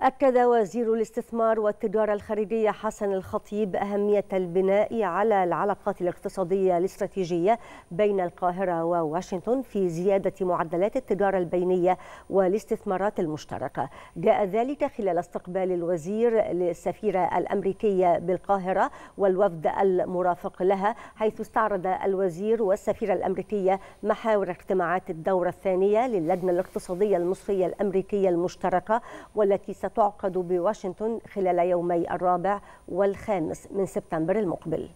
أكد وزير الاستثمار والتجارة الخارجية حسن الخطيب أهمية البناء على العلاقات الاقتصادية الاستراتيجية بين القاهرة وواشنطن في زيادة معدلات التجارة البينية والاستثمارات المشتركة جاء ذلك خلال استقبال الوزير للسفيرة الأمريكية بالقاهرة والوفد المرافق لها حيث استعرض الوزير والسفيرة الأمريكية محاور اجتماعات الدورة الثانية للجنة الاقتصادية المصرية الأمريكية المشتركة والتي ستعقد بواشنطن خلال يومي الرابع والخامس من سبتمبر المقبل